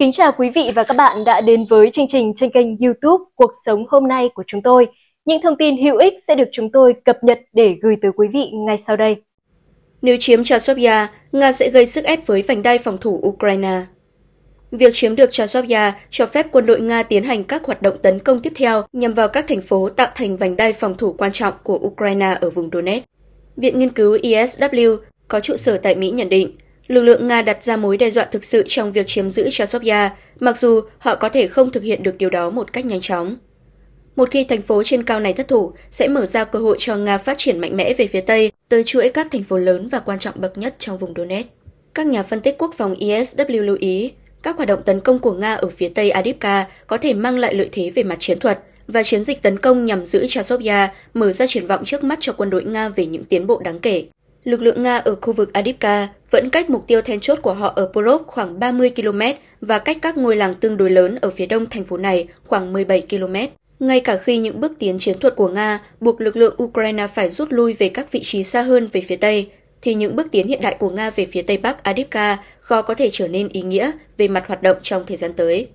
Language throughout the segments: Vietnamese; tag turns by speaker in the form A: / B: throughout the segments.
A: Kính chào quý vị và các bạn đã đến với chương trình
B: trên kênh YouTube Cuộc sống hôm nay của chúng tôi. Những thông tin hữu ích sẽ được chúng tôi cập nhật để gửi tới quý vị ngay sau đây. Nếu chiếm Chasovia, Nga sẽ gây sức ép với vành đai phòng thủ Ukraine. Việc chiếm được Chasovia cho phép quân đội Nga tiến hành các hoạt động tấn công tiếp theo nhằm vào các thành phố tạo thành vành đai phòng thủ quan trọng của Ukraine ở vùng Donetsk. Viện nghiên cứu ISW có trụ sở tại Mỹ nhận định, lực lượng Nga đặt ra mối đe dọa thực sự trong việc chiếm giữ Chasovia, mặc dù họ có thể không thực hiện được điều đó một cách nhanh chóng. Một khi thành phố trên cao này thất thủ, sẽ mở ra cơ hội cho Nga phát triển mạnh mẽ về phía Tây, tới chuỗi các thành phố lớn và quan trọng bậc nhất trong vùng Donetsk. Các nhà phân tích quốc phòng ISW lưu ý, các hoạt động tấn công của Nga ở phía Tây Adipka có thể mang lại lợi thế về mặt chiến thuật, và chiến dịch tấn công nhằm giữ Chasovia mở ra triển vọng trước mắt cho quân đội Nga về những tiến bộ đáng kể lực lượng Nga ở khu vực Adipka vẫn cách mục tiêu then chốt của họ ở Porov khoảng 30 km và cách các ngôi làng tương đối lớn ở phía đông thành phố này khoảng 17 km. Ngay cả khi những bước tiến chiến thuật của Nga buộc lực lượng Ukraine phải rút lui về các vị trí xa hơn về phía Tây, thì những bước tiến hiện đại của Nga về phía Tây Bắc Adipka khó có thể trở nên ý nghĩa về mặt hoạt động trong thời gian tới.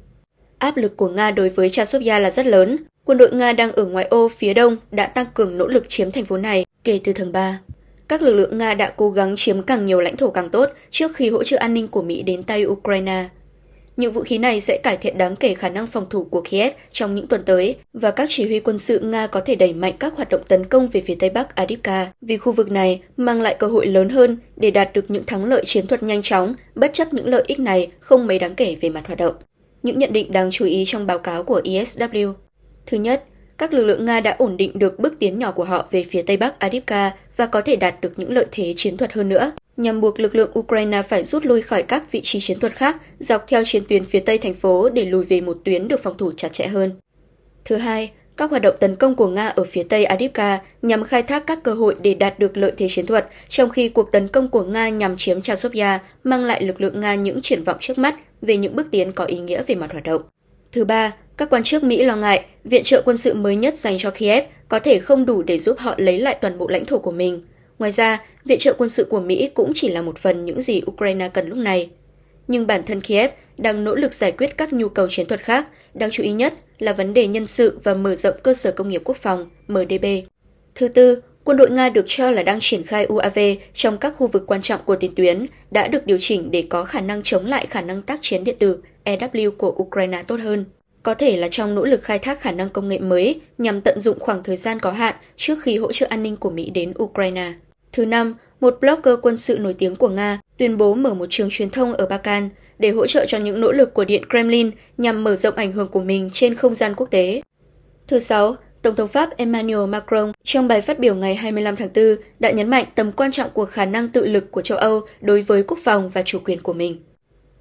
B: Áp lực của Nga đối với Chasovia là rất lớn. Quân đội Nga đang ở ngoài ô phía đông đã tăng cường nỗ lực chiếm thành phố này kể từ tháng 3. Các lực lượng Nga đã cố gắng chiếm càng nhiều lãnh thổ càng tốt trước khi hỗ trợ an ninh của Mỹ đến tay Ukraine. Những vũ khí này sẽ cải thiện đáng kể khả năng phòng thủ của Kiev trong những tuần tới và các chỉ huy quân sự Nga có thể đẩy mạnh các hoạt động tấn công về phía Tây Bắc Adipka vì khu vực này mang lại cơ hội lớn hơn để đạt được những thắng lợi chiến thuật nhanh chóng, bất chấp những lợi ích này không mấy đáng kể về mặt hoạt động. Những nhận định đáng chú ý trong báo cáo của ISW. E Thứ nhất, các lực lượng Nga đã ổn định được bước tiến nhỏ của họ về phía Tây Bắc adipka và có thể đạt được những lợi thế chiến thuật hơn nữa, nhằm buộc lực lượng Ukraine phải rút lui khỏi các vị trí chiến thuật khác dọc theo chiến tuyến phía Tây thành phố để lùi về một tuyến được phòng thủ chặt chẽ hơn. Thứ hai, các hoạt động tấn công của Nga ở phía Tây adipka nhằm khai thác các cơ hội để đạt được lợi thế chiến thuật, trong khi cuộc tấn công của Nga nhằm chiếm Chasovia mang lại lực lượng Nga những triển vọng trước mắt về những bước tiến có ý nghĩa về mặt hoạt động. Thứ ba, các quan chức Mỹ lo ngại viện trợ quân sự mới nhất dành cho Kiev có thể không đủ để giúp họ lấy lại toàn bộ lãnh thổ của mình. Ngoài ra, viện trợ quân sự của Mỹ cũng chỉ là một phần những gì Ukraine cần lúc này. Nhưng bản thân Kiev đang nỗ lực giải quyết các nhu cầu chiến thuật khác, đáng chú ý nhất là vấn đề nhân sự và mở rộng cơ sở công nghiệp quốc phòng MDB. Thứ tư, quân đội Nga được cho là đang triển khai UAV trong các khu vực quan trọng của tiền tuyến đã được điều chỉnh để có khả năng chống lại khả năng tác chiến điện tử EW của Ukraine tốt hơn có thể là trong nỗ lực khai thác khả năng công nghệ mới nhằm tận dụng khoảng thời gian có hạn trước khi hỗ trợ an ninh của Mỹ đến Ukraine. Thứ năm, một blogger quân sự nổi tiếng của Nga tuyên bố mở một trường truyền thông ở Balkan để hỗ trợ cho những nỗ lực của Điện Kremlin nhằm mở rộng ảnh hưởng của mình trên không gian quốc tế. Thứ sáu, Tổng thống Pháp Emmanuel Macron trong bài phát biểu ngày 25 tháng 4 đã nhấn mạnh tầm quan trọng của khả năng tự lực của châu Âu đối với quốc phòng và chủ quyền của mình.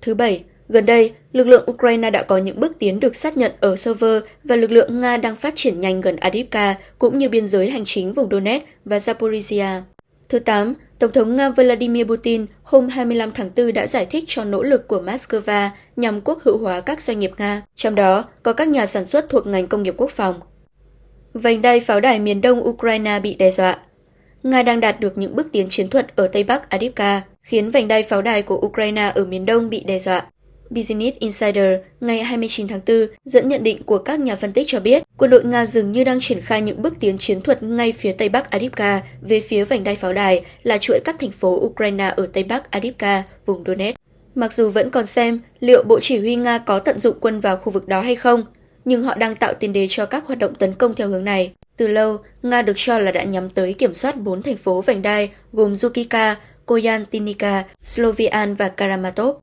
B: Thứ bảy, Gần đây, lực lượng Ukraine đã có những bước tiến được xác nhận ở server và lực lượng Nga đang phát triển nhanh gần Adivka cũng như biên giới hành chính vùng Donetsk và Zaporizhia. Thứ 8, Tổng thống Nga Vladimir Putin hôm 25 tháng 4 đã giải thích cho nỗ lực của Moscow nhằm quốc hữu hóa các doanh nghiệp Nga, trong đó có các nhà sản xuất thuộc ngành công nghiệp quốc phòng. Vành đai pháo đài miền đông Ukraine bị đe dọa. Nga đang đạt được những bước tiến chiến thuật ở Tây Bắc Adivka, khiến vành đai pháo đài của Ukraine ở miền đông bị đe dọa. Business Insider ngày 29 tháng 4 dẫn nhận định của các nhà phân tích cho biết quân đội Nga dường như đang triển khai những bước tiến chiến thuật ngay phía tây bắc Adivka về phía vành đai pháo đài là chuỗi các thành phố Ukraine ở tây bắc Adivka, vùng Donetsk. Mặc dù vẫn còn xem liệu Bộ Chỉ huy Nga có tận dụng quân vào khu vực đó hay không, nhưng họ đang tạo tiền đề cho các hoạt động tấn công theo hướng này. Từ lâu, Nga được cho là đã nhắm tới kiểm soát bốn thành phố vành đai gồm Zukika, Koyantinika, Slovian và Karamatov.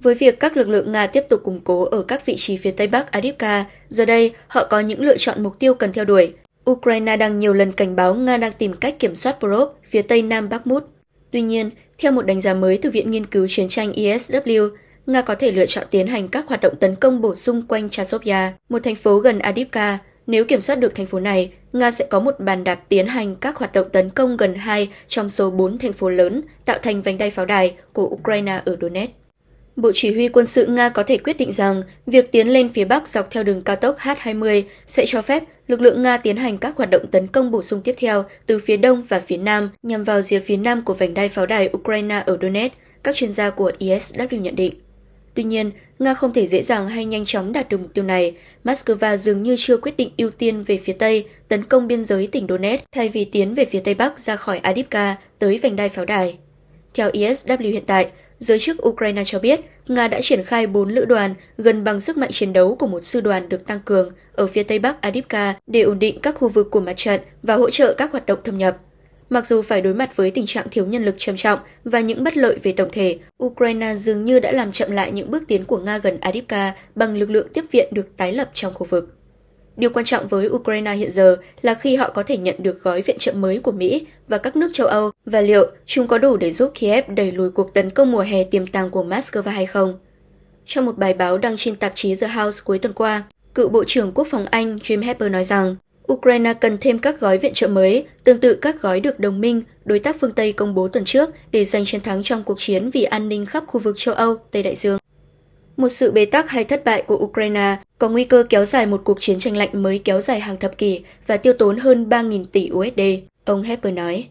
B: Với việc các lực lượng Nga tiếp tục củng cố ở các vị trí phía Tây Bắc Adivka, giờ đây họ có những lựa chọn mục tiêu cần theo đuổi. Ukraine đang nhiều lần cảnh báo Nga đang tìm cách kiểm soát Porov phía Tây Nam Bakhmut. Tuy nhiên, theo một đánh giá mới từ Viện Nghiên cứu Chiến tranh ISW, Nga có thể lựa chọn tiến hành các hoạt động tấn công bổ sung quanh Chazovya, một thành phố gần Adivka. Nếu kiểm soát được thành phố này, Nga sẽ có một bàn đạp tiến hành các hoạt động tấn công gần hai trong số bốn thành phố lớn tạo thành vành đai pháo đài của Ukraine ở Donetsk. Bộ Chỉ huy quân sự Nga có thể quyết định rằng việc tiến lên phía Bắc dọc theo đường cao tốc H-20 sẽ cho phép lực lượng Nga tiến hành các hoạt động tấn công bổ sung tiếp theo từ phía Đông và phía Nam nhằm vào rìa phía Nam của vành đai pháo đài Ukraine ở Donetsk, các chuyên gia của ISW nhận định. Tuy nhiên, Nga không thể dễ dàng hay nhanh chóng đạt được mục tiêu này. Moscow dường như chưa quyết định ưu tiên về phía Tây, tấn công biên giới tỉnh Donetsk thay vì tiến về phía Tây Bắc ra khỏi Adipka tới vành đai pháo đài. Theo ISW hiện tại, Giới chức Ukraine cho biết, Nga đã triển khai 4 lữ đoàn gần bằng sức mạnh chiến đấu của một sư đoàn được tăng cường ở phía tây bắc Adipka để ổn định các khu vực của mặt trận và hỗ trợ các hoạt động thâm nhập. Mặc dù phải đối mặt với tình trạng thiếu nhân lực trầm trọng và những bất lợi về tổng thể, Ukraine dường như đã làm chậm lại những bước tiến của Nga gần Adipka bằng lực lượng tiếp viện được tái lập trong khu vực. Điều quan trọng với Ukraine hiện giờ là khi họ có thể nhận được gói viện trợ mới của Mỹ và các nước châu Âu và liệu chúng có đủ để giúp Kiev đẩy lùi cuộc tấn công mùa hè tiềm tàng của Moscow hay không. Trong một bài báo đăng trên tạp chí The House cuối tuần qua, cựu Bộ trưởng Quốc phòng Anh Jim Hepper nói rằng Ukraine cần thêm các gói viện trợ mới, tương tự các gói được đồng minh, đối tác phương Tây công bố tuần trước để giành chiến thắng trong cuộc chiến vì an ninh khắp khu vực châu Âu, Tây Đại Dương. Một sự bế tắc hay thất bại của Ukraine có nguy cơ kéo dài một cuộc chiến tranh lạnh mới kéo dài hàng thập kỷ và tiêu tốn hơn 3.000 tỷ USD, ông Hepper nói.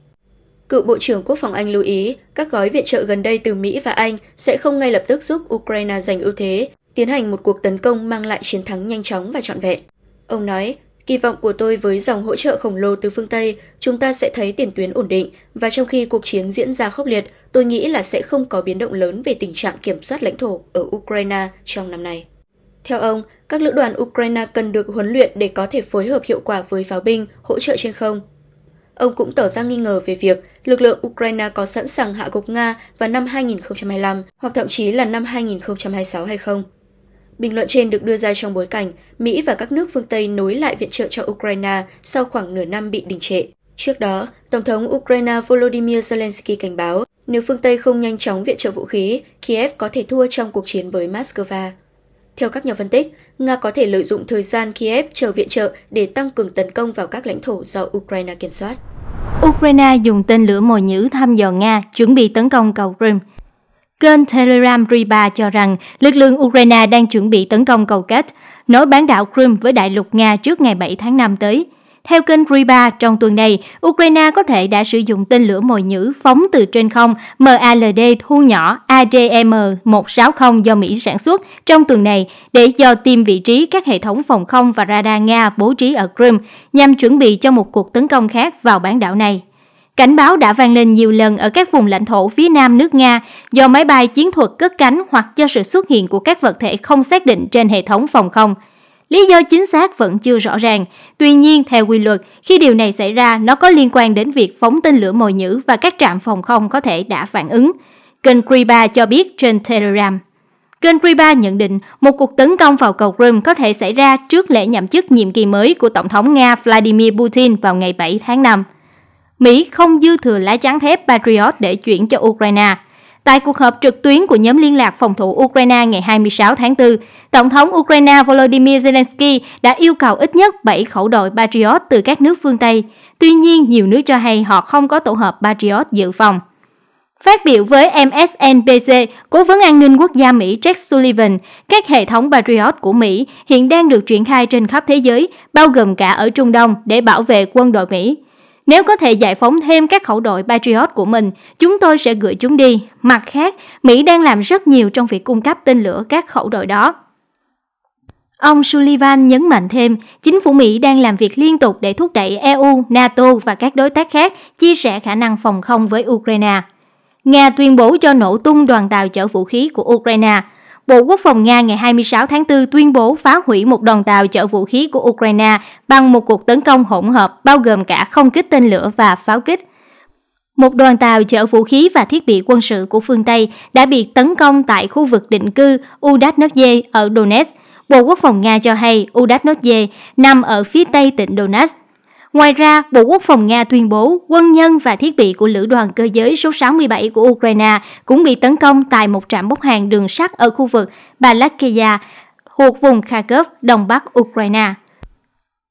B: Cựu Bộ trưởng Quốc phòng Anh lưu ý, các gói viện trợ gần đây từ Mỹ và Anh sẽ không ngay lập tức giúp Ukraine giành ưu thế, tiến hành một cuộc tấn công mang lại chiến thắng nhanh chóng và trọn vẹn. Ông nói, Kỳ vọng của tôi với dòng hỗ trợ khổng lồ từ phương Tây, chúng ta sẽ thấy tiền tuyến ổn định và trong khi cuộc chiến diễn ra khốc liệt, tôi nghĩ là sẽ không có biến động lớn về tình trạng kiểm soát lãnh thổ ở Ukraine trong năm nay. Theo ông, các lữ đoàn Ukraine cần được huấn luyện để có thể phối hợp hiệu quả với pháo binh, hỗ trợ trên không. Ông cũng tỏ ra nghi ngờ về việc lực lượng Ukraine có sẵn sàng hạ gục Nga vào năm 2025 hoặc thậm chí là năm 2026 hay không. Bình luận trên được đưa ra trong bối cảnh Mỹ và các nước phương Tây nối lại viện trợ cho Ukraine sau khoảng nửa năm bị đình trệ. Trước đó, Tổng thống Ukraine Volodymyr Zelensky cảnh báo nếu phương Tây không nhanh chóng viện trợ vũ khí, Kiev có thể thua trong cuộc chiến với Moscow. Theo các nhà phân tích, Nga có thể lợi dụng thời gian Kiev chờ viện trợ để tăng cường tấn công vào các lãnh thổ do Ukraine kiểm soát. Ukraine
A: dùng tên lửa mồi nhữ thăm dò Nga, chuẩn bị tấn công cầu Crimea. Kênh Telegram Riba cho rằng lực lượng Ukraine đang chuẩn bị tấn công cầu kết nối bán đảo Crimea với đại lục Nga trước ngày 7 tháng 5 tới. Theo kênh Riba, trong tuần này, Ukraine có thể đã sử dụng tên lửa mồi nhữ phóng từ trên không MALD thu nhỏ ADM-160 do Mỹ sản xuất trong tuần này để do tìm vị trí các hệ thống phòng không và radar Nga bố trí ở Crimea nhằm chuẩn bị cho một cuộc tấn công khác vào bán đảo này. Cảnh báo đã vang lên nhiều lần ở các vùng lãnh thổ phía nam nước Nga do máy bay chiến thuật cất cánh hoặc do sự xuất hiện của các vật thể không xác định trên hệ thống phòng không. Lý do chính xác vẫn chưa rõ ràng. Tuy nhiên, theo quy luật, khi điều này xảy ra, nó có liên quan đến việc phóng tên lửa mồi nhữ và các trạm phòng không có thể đã phản ứng. Kênh Kriba cho biết trên Telegram. Kênh Kriba nhận định một cuộc tấn công vào cầu Crimea có thể xảy ra trước lễ nhậm chức nhiệm kỳ mới của Tổng thống Nga Vladimir Putin vào ngày 7 tháng 5. Mỹ không dư thừa lá chắn thép Patriot để chuyển cho Ukraine. Tại cuộc họp trực tuyến của nhóm liên lạc phòng thủ Ukraine ngày 26 tháng 4, Tổng thống Ukraine Volodymyr Zelensky đã yêu cầu ít nhất 7 khẩu đội Patriot từ các nước phương Tây. Tuy nhiên, nhiều nước cho hay họ không có tổ hợp Patriot dự phòng. Phát biểu với MSNBC, Cố vấn an ninh quốc gia Mỹ Jack Sullivan, các hệ thống Patriot của Mỹ hiện đang được triển khai trên khắp thế giới, bao gồm cả ở Trung Đông, để bảo vệ quân đội Mỹ. Nếu có thể giải phóng thêm các khẩu đội Patriot của mình, chúng tôi sẽ gửi chúng đi. Mặt khác, Mỹ đang làm rất nhiều trong việc cung cấp tên lửa các khẩu đội đó. Ông Sullivan nhấn mạnh thêm, chính phủ Mỹ đang làm việc liên tục để thúc đẩy EU, NATO và các đối tác khác chia sẻ khả năng phòng không với Ukraine. Nga tuyên bố cho nổ tung đoàn tàu chở vũ khí của Ukraine – Bộ Quốc phòng Nga ngày 26 tháng 4 tuyên bố phá hủy một đoàn tàu chở vũ khí của Ukraine bằng một cuộc tấn công hỗn hợp bao gồm cả không kích tên lửa và pháo kích. Một đoàn tàu chở vũ khí và thiết bị quân sự của phương Tây đã bị tấn công tại khu vực định cư Udatnovye ở Donetsk. Bộ Quốc phòng Nga cho hay Udatnovye nằm ở phía tây tỉnh Donetsk Ngoài ra, Bộ Quốc phòng Nga tuyên bố quân nhân và thiết bị của Lữ đoàn cơ giới số 67 của Ukraine cũng bị tấn công tại một trạm bốc hàng đường sắt ở khu vực Balakaya, thuộc vùng Kharkov, Đông Bắc Ukraine.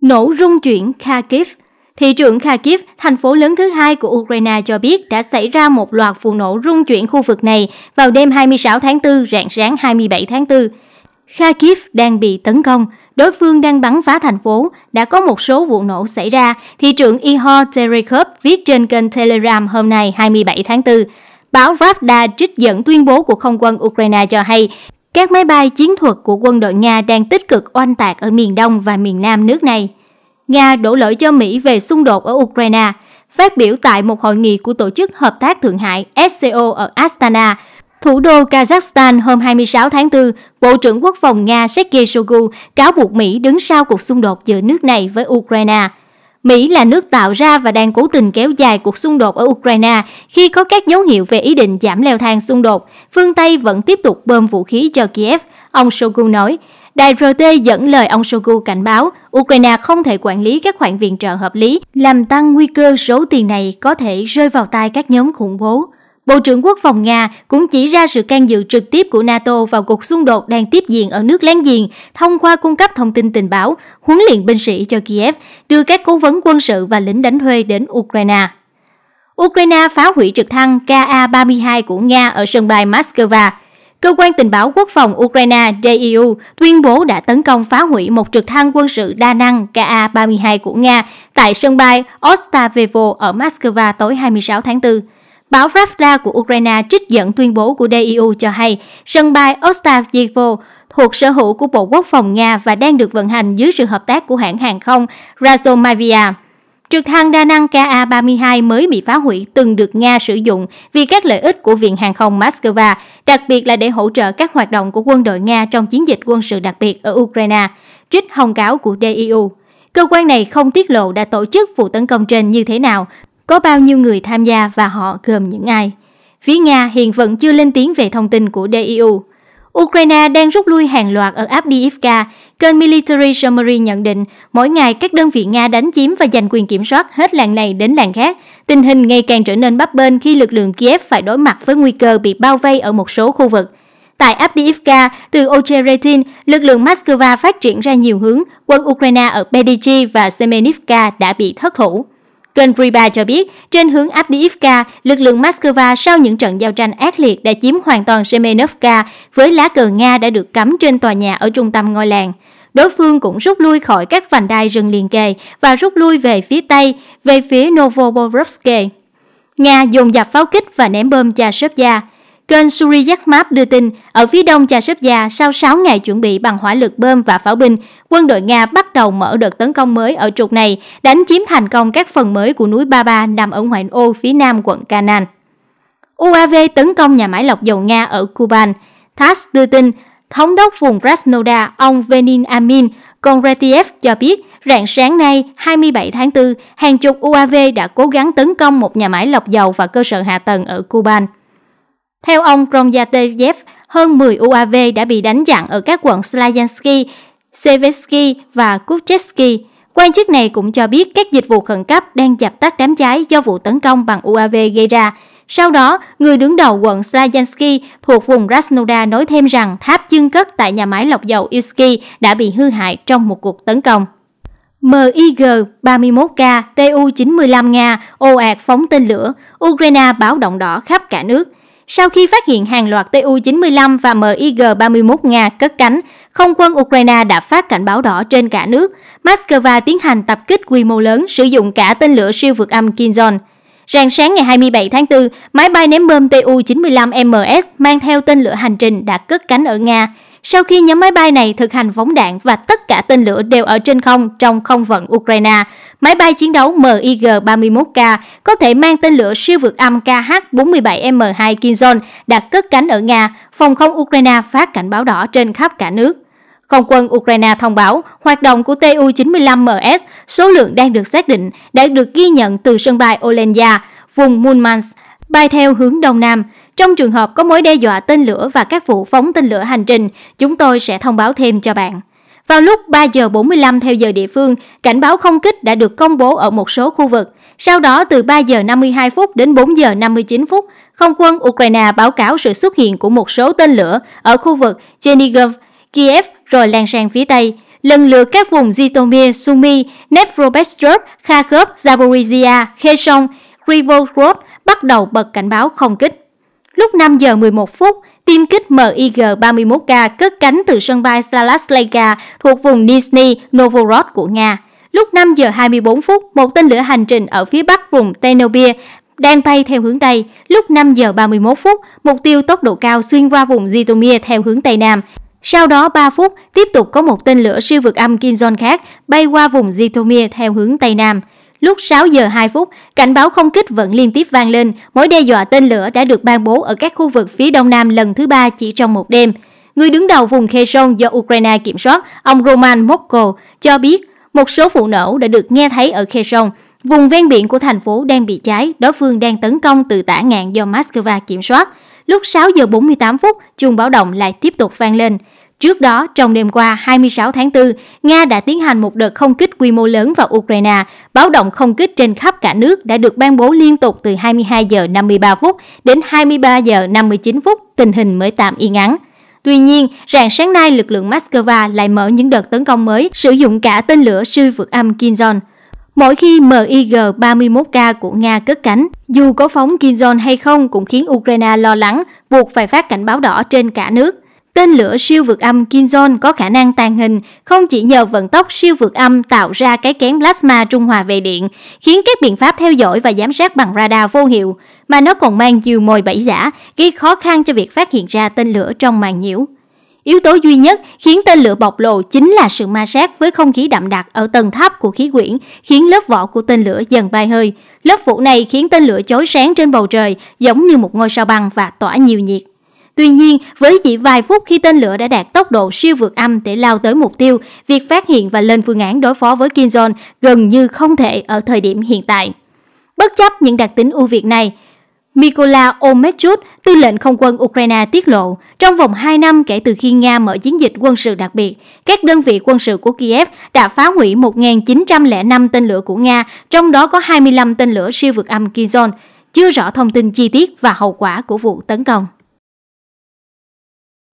A: Nổ rung chuyển Kharkiv Thị trưởng Kharkiv, thành phố lớn thứ hai của Ukraine cho biết đã xảy ra một loạt vụ nổ rung chuyển khu vực này vào đêm 26 tháng 4, rạng sáng 27 tháng 4. Kharkiv đang bị tấn công, đối phương đang bắn phá thành phố, đã có một số vụ nổ xảy ra, thị trưởng Ihor Terekhov viết trên kênh Telegram hôm nay 27 tháng 4. Báo Pravda trích dẫn tuyên bố của không quân Ukraine cho hay, các máy bay chiến thuật của quân đội Nga đang tích cực oanh tạc ở miền đông và miền nam nước này. Nga đổ lỗi cho Mỹ về xung đột ở Ukraine. Phát biểu tại một hội nghị của Tổ chức Hợp tác Thượng Hải SCO ở Astana, Thủ đô Kazakhstan hôm 26 tháng 4, Bộ trưởng Quốc phòng Nga Sergei Shoigu cáo buộc Mỹ đứng sau cuộc xung đột giữa nước này với Ukraine. Mỹ là nước tạo ra và đang cố tình kéo dài cuộc xung đột ở Ukraine khi có các dấu hiệu về ý định giảm leo thang xung đột. Phương Tây vẫn tiếp tục bơm vũ khí cho Kiev, ông Shoigu nói. Đài RT dẫn lời ông Shoigu cảnh báo Ukraine không thể quản lý các khoản viện trợ hợp lý, làm tăng nguy cơ số tiền này có thể rơi vào tay các nhóm khủng bố. Bộ trưởng Quốc phòng Nga cũng chỉ ra sự can dự trực tiếp của NATO vào cuộc xung đột đang tiếp diễn ở nước láng giềng thông qua cung cấp thông tin tình báo, huấn luyện binh sĩ cho Kiev, đưa các cố vấn quân sự và lính đánh thuê đến Ukraine. Ukraine phá hủy trực thăng Ka-32 của Nga ở sân bay Moscow. Cơ quan tình báo quốc phòng Ukraine DIU e tuyên bố đã tấn công phá hủy một trực thăng quân sự đa năng Ka-32 của Nga tại sân bay Ostavevo ở Moscow tối 26 tháng 4. Báo Pravda của Ukraine trích dẫn tuyên bố của DIU cho hay sân bay Ostavyevo thuộc sở hữu của Bộ Quốc phòng Nga và đang được vận hành dưới sự hợp tác của hãng hàng không Razomavia. Trực thăng đa năng Ka-32 mới bị phá hủy từng được Nga sử dụng vì các lợi ích của Viện Hàng không Moscow, đặc biệt là để hỗ trợ các hoạt động của quân đội Nga trong chiến dịch quân sự đặc biệt ở Ukraine, trích hồng cáo của DIU. Cơ quan này không tiết lộ đã tổ chức vụ tấn công trên như thế nào, có bao nhiêu người tham gia và họ gồm những ai? Phía Nga hiện vẫn chưa lên tiếng về thông tin của DIU. Ukraine đang rút lui hàng loạt ở Abdiivka. Kênh Military Summary nhận định, mỗi ngày các đơn vị Nga đánh chiếm và giành quyền kiểm soát hết làng này đến làng khác. Tình hình ngày càng trở nên bấp bênh khi lực lượng Kiev phải đối mặt với nguy cơ bị bao vây ở một số khu vực. Tại Abdiivka, từ Ocheretin, lực lượng Moscow phát triển ra nhiều hướng, quân Ukraine ở Bedichi và Semenivka đã bị thất thủ. Kênh Riba cho biết, trên hướng Abdiivka, lực lượng Moscow sau những trận giao tranh ác liệt đã chiếm hoàn toàn Semenovka với lá cờ Nga đã được cắm trên tòa nhà ở trung tâm ngôi làng. Đối phương cũng rút lui khỏi các vành đai rừng liền kề và rút lui về phía Tây, về phía Novoborovsk. Nga dùng dập pháo kích và ném bom Chashevya. Kênh Suriyat Map đưa tin, ở phía đông chasiv sau 6 ngày chuẩn bị bằng hỏa lực bơm và pháo binh, quân đội Nga bắt đầu mở đợt tấn công mới ở trục này, đánh chiếm thành công các phần mới của núi Baba nằm ở ngoại ô phía nam quận Kanan. UAV tấn công nhà máy lọc dầu Nga ở Kuban. TASS đưa tin, Thống đốc vùng Krasnodar, ông Venin Amin Kondratiev cho biết, rạng sáng nay 27 tháng 4, hàng chục UAV đã cố gắng tấn công một nhà máy lọc dầu và cơ sở hạ tầng ở Kuban. Theo ông Kronyatev, hơn 10 UAV đã bị đánh chặn ở các quận Slayansky, Sevetsky và Kuchetsky. Quan chức này cũng cho biết các dịch vụ khẩn cấp đang dập tắt đám cháy do vụ tấn công bằng UAV gây ra. Sau đó, người đứng đầu quận Slayansky thuộc vùng Rasnodar nói thêm rằng tháp chương cất tại nhà máy lọc dầu Ilsky đã bị hư hại trong một cuộc tấn công. MIG 31K Tu-95 Nga ồ ạt phóng tên lửa, Ukraine báo động đỏ khắp cả nước – sau khi phát hiện hàng loạt Tu-95 và MiG-31 Nga cất cánh, không quân Ukraine đã phát cảnh báo đỏ trên cả nước. Moscow tiến hành tập kích quy mô lớn sử dụng cả tên lửa siêu vượt âm Kinzhal. Rạng sáng ngày 27 tháng 4, máy bay ném bom Tu-95MS mang theo tên lửa hành trình đã cất cánh ở Nga, sau khi nhóm máy bay này thực hành phóng đạn và tất cả tên lửa đều ở trên không trong không vận Ukraine. Máy bay chiến đấu MiG-31K có thể mang tên lửa siêu vượt âm KH-47M2 Kinzhal đã cất cánh ở Nga, phòng không Ukraine phát cảnh báo đỏ trên khắp cả nước. Không quân Ukraine thông báo hoạt động của Tu-95MS số lượng đang được xác định đã được ghi nhận từ sân bay Olenya, vùng Murmansk, bay theo hướng Đông Nam. Trong trường hợp có mối đe dọa tên lửa và các vụ phóng tên lửa hành trình, chúng tôi sẽ thông báo thêm cho bạn. Vào lúc 3 giờ 45 theo giờ địa phương, cảnh báo không kích đã được công bố ở một số khu vực. Sau đó từ 3 giờ 52 phút đến 4 giờ 59 phút, không quân Ukraine báo cáo sự xuất hiện của một số tên lửa ở khu vực Chernigov, Kiev rồi lan sang phía Tây. Lần lượt các vùng Zitomir, Sumy, Dnepropetrovsk, Kharkov, Zaporizhia, Kherson, Krivogorod bắt đầu bật cảnh báo không kích. Lúc 5 giờ 11 phút, tiêm kích MiG-31K cất cánh từ sân bay Slalaslega thuộc vùng Nizhny Novgorod của Nga. Lúc 5 giờ 24 phút, một tên lửa hành trình ở phía bắc vùng Tenobia đang bay theo hướng Tây. Lúc 5 giờ 31 phút, mục tiêu tốc độ cao xuyên qua vùng Zitomir theo hướng Tây Nam. Sau đó 3 phút, tiếp tục có một tên lửa siêu vượt âm Kinzon khác bay qua vùng Zitomir theo hướng Tây Nam. Lúc 6 giờ 2 phút, cảnh báo không kích vẫn liên tiếp vang lên, mối đe dọa tên lửa đã được ban bố ở các khu vực phía đông nam lần thứ ba chỉ trong một đêm. Người đứng đầu vùng Kherson do Ukraine kiểm soát, ông Roman Moko cho biết một số vụ nổ đã được nghe thấy ở Kherson. Vùng ven biển của thành phố đang bị cháy, đối phương đang tấn công từ tả ngạn do Moscow kiểm soát. Lúc 6 giờ 48 phút, chuông báo động lại tiếp tục vang lên. Trước đó, trong đêm qua 26 tháng 4, Nga đã tiến hành một đợt không kích quy mô lớn vào Ukraine. Báo động không kích trên khắp cả nước đã được ban bố liên tục từ 22 giờ 53 phút đến 23 giờ 59 phút, tình hình mới tạm yên ắng. Tuy nhiên, rạng sáng nay lực lượng Moscow lại mở những đợt tấn công mới, sử dụng cả tên lửa siêu vượt âm Kinzhal. Mỗi khi MiG-31K của Nga cất cánh, dù có phóng Kinzhal hay không cũng khiến Ukraine lo lắng, buộc phải phát cảnh báo đỏ trên cả nước. Tên lửa siêu vượt âm Kinzon có khả năng tàn hình không chỉ nhờ vận tốc siêu vượt âm tạo ra cái kén plasma trung hòa về điện, khiến các biện pháp theo dõi và giám sát bằng radar vô hiệu, mà nó còn mang nhiều mồi bẫy giả, gây khó khăn cho việc phát hiện ra tên lửa trong màn nhiễu. Yếu tố duy nhất khiến tên lửa bộc lộ chính là sự ma sát với không khí đậm đặc ở tầng thấp của khí quyển, khiến lớp vỏ của tên lửa dần bay hơi. Lớp phủ này khiến tên lửa chói sáng trên bầu trời giống như một ngôi sao băng và tỏa nhiều nhiệt. Tuy nhiên, với chỉ vài phút khi tên lửa đã đạt tốc độ siêu vượt âm để lao tới mục tiêu, việc phát hiện và lên phương án đối phó với Kim Jong gần như không thể ở thời điểm hiện tại. Bất chấp những đặc tính ưu việt này, Mykola Omechut, tư lệnh không quân Ukraine tiết lộ, trong vòng 2 năm kể từ khi Nga mở chiến dịch quân sự đặc biệt, các đơn vị quân sự của Kiev đã phá hủy 1.905 tên lửa của Nga, trong đó có 25 tên lửa siêu vượt âm Kizon. Chưa rõ thông tin chi tiết và hậu quả của vụ tấn công.